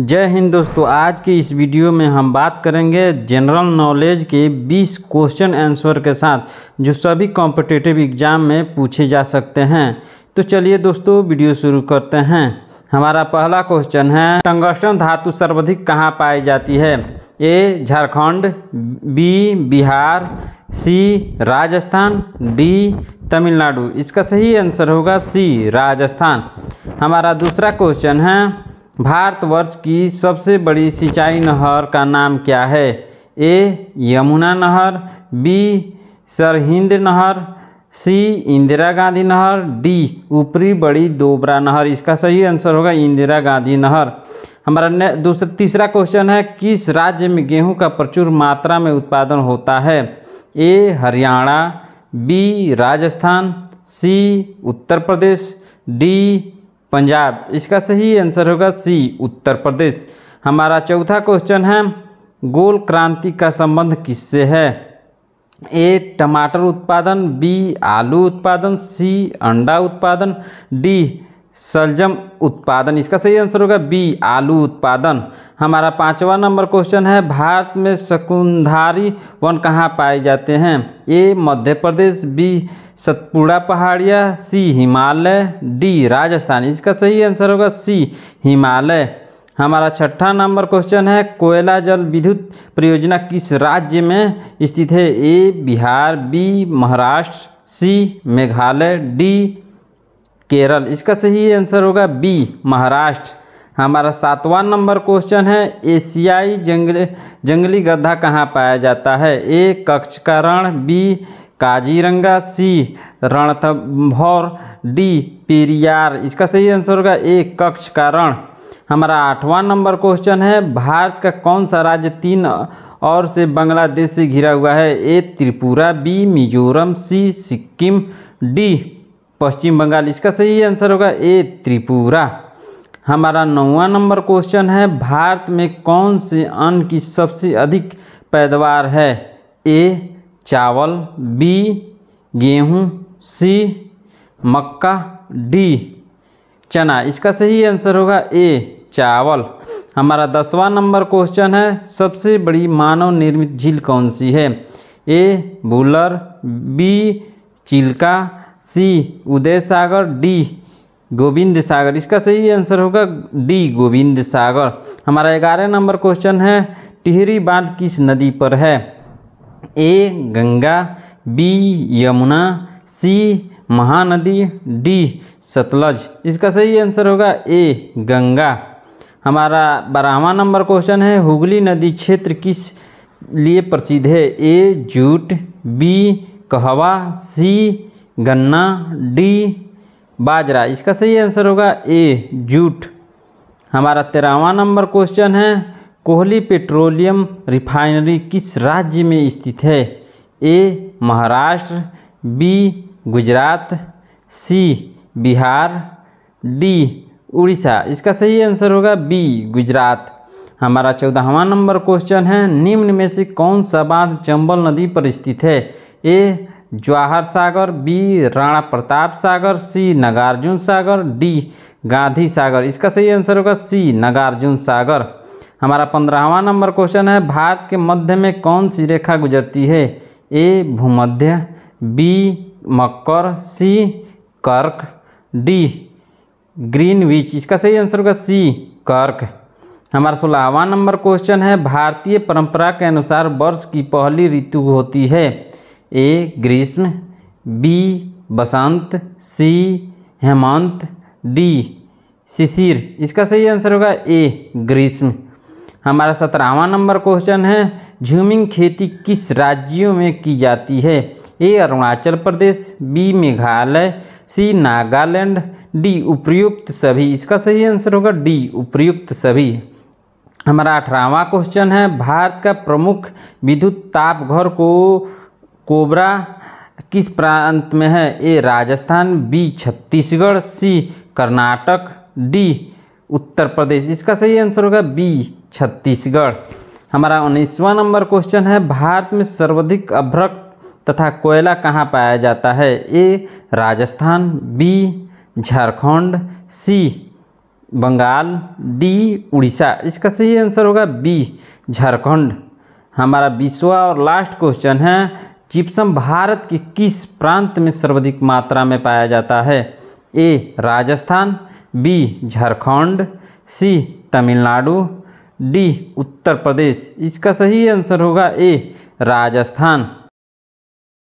जय हिंद दोस्तों आज की इस वीडियो में हम बात करेंगे जनरल नॉलेज के 20 क्वेश्चन आंसर के साथ जो सभी कॉम्पिटिटिव एग्ज़ाम में पूछे जा सकते हैं तो चलिए दोस्तों वीडियो शुरू करते हैं हमारा पहला क्वेश्चन है टंगस्टन धातु सर्वाधिक कहाँ पाई जाती है A Jharkhand B Bihar C Rajasthan D Tamil Nadu इसका सही आंसर होगा सी राजस्थान हमारा दूसरा क्वेश्चन है भारतवर्ष की सबसे बड़ी सिंचाई नहर का नाम क्या है ए यमुना नहर बी सरहिंद नहर सी इंदिरा गांधी नहर डी ऊपरी बड़ी दोबरा नहर इसका सही आंसर होगा इंदिरा गांधी नहर हमारा दूसरा तीसरा क्वेश्चन है किस राज्य में गेहूं का प्रचुर मात्रा में उत्पादन होता है A Haryana B Rajasthan C Uttar Pradesh D Punjab इसका सही आंसर होगा सी उत्तर प्रदेश हमारा चौथा क्वेश्चन है गोल क्रांति का संबंध किससे है ए टमाटर उत्पादन बी आलू उत्पादन सी अंडा उत्पादन डी सलजम उत्पादन इसका सही आंसर होगा बी आलू उत्पादन हमारा पांचवा नंबर क्वेश्चन है भारत में शकुंधारी वन कहाँ पाए जाते हैं ए मध्य प्रदेश बी सतपुड़ा पहाड़िया सी हिमालय डी राजस्थान इसका सही आंसर होगा सी हिमालय हमारा छठा नंबर क्वेश्चन है कोयला जल विद्युत परियोजना किस राज्य में स्थित है A Bihar B Maharashtra C Meghalaya D Kerala इसका सही आंसर होगा बी महाराष्ट्र हमारा सातवां नंबर क्वेश्चन है एशियाई जंगली जंगली गद्दा कहाँ पाया जाता है ए कक्षकरण B Kaziranga C Ranthambore D Periyar इसका सही आंसर होगा ए कक्ष का रण हमारा आठवां नंबर क्वेश्चन है भारत का कौन सा राज्य तीन और से बांग्लादेश से घिरा हुआ है A Tripura B Mizoram C Sikkim D Paschim Bengal इसका सही आंसर होगा ए त्रिपुरा हमारा नौवा नंबर क्वेश्चन है भारत में कौन से अन्न की सबसे अधिक पैदावार है ए चावल बी गेहूँ सी मक्का डी चना इसका सही आंसर होगा ए चावल हमारा दसवां नंबर क्वेश्चन है सबसे बड़ी मानव निर्मित झील कौन सी है A Wular B Chilka C Uday Sagar D Gobind Sagar इसका सही आंसर होगा डी गोविंद सागर हमारा ग्यारह नंबर क्वेश्चन है टिहरी बांध किस नदी पर है A Ganga B Yamuna C Mahanadi D Sutlej इसका सही आंसर होगा ए गंगा हमारा बारहवा नंबर क्वेश्चन है हुगली नदी क्षेत्र किस लिए प्रसिद्ध है ए जूट बी कहवा सी गन्ना डी बाजरा इसका सही आंसर होगा ए जूट हमारा तेरहवा नंबर क्वेश्चन है कोहली पेट्रोलियम रिफाइनरी किस राज्य में स्थित है A Maharashtra B Gujarat C Bihar D Orissa इसका सही आंसर होगा बी गुजरात हमारा चौदहवा नंबर क्वेश्चन है निम्न में से कौन सा बांध चंबल नदी पर स्थित है A Jawahar Sagar B Rana Pratap Sagar C Nagarjuna Sagar D Gandhi Sagar इसका सही आंसर होगा सी नागार्जुन सागर हमारा पंद्रहवा नंबर क्वेश्चन है भारत के मध्य में कौन सी रेखा गुजरती है ए भूमध्य बी मकर सी कर्क डी ग्रीन विच इसका सही आंसर होगा सी कर्क हमारा सोलहवा नंबर क्वेश्चन है भारतीय परंपरा के अनुसार वर्ष की पहली ऋतु होती है ए ग्रीष्म बी बसंत सी हेमंत डी शिशिर इसका सही आंसर होगा ए ग्रीष्म हमारा सत्रहवा नंबर क्वेश्चन है झूमिंग खेती किस राज्यों में की जाती है A Arunachal Pradesh B Meghalaya C Nagaland D उपयुक्त सभी इसका सही आंसर होगा डी उपयुक्त सभी हमारा अठारहवा क्वेश्चन है भारत का प्रमुख विद्युत तापघर को कोबरा किस प्रांत में है A Rajasthan B Chhattisgarh C Karnataka D Uttar Pradesh इसका सही आंसर होगा बी छत्तीसगढ़ हमारा उन्नीसवां नंबर क्वेश्चन है भारत में सर्वाधिक अभ्रक तथा कोयला कहाँ पाया जाता है A Rajasthan B Jharkhand C Bengal D Orissa इसका सही आंसर होगा बी झारखंड हमारा बीसवा और लास्ट क्वेश्चन है जिप्सम भारत के किस प्रांत में सर्वाधिक मात्रा में पाया जाता है A Rajasthan B Jharkhand C Tamil Nadu D Uttar Pradesh इसका सही आंसर होगा ए राजस्थान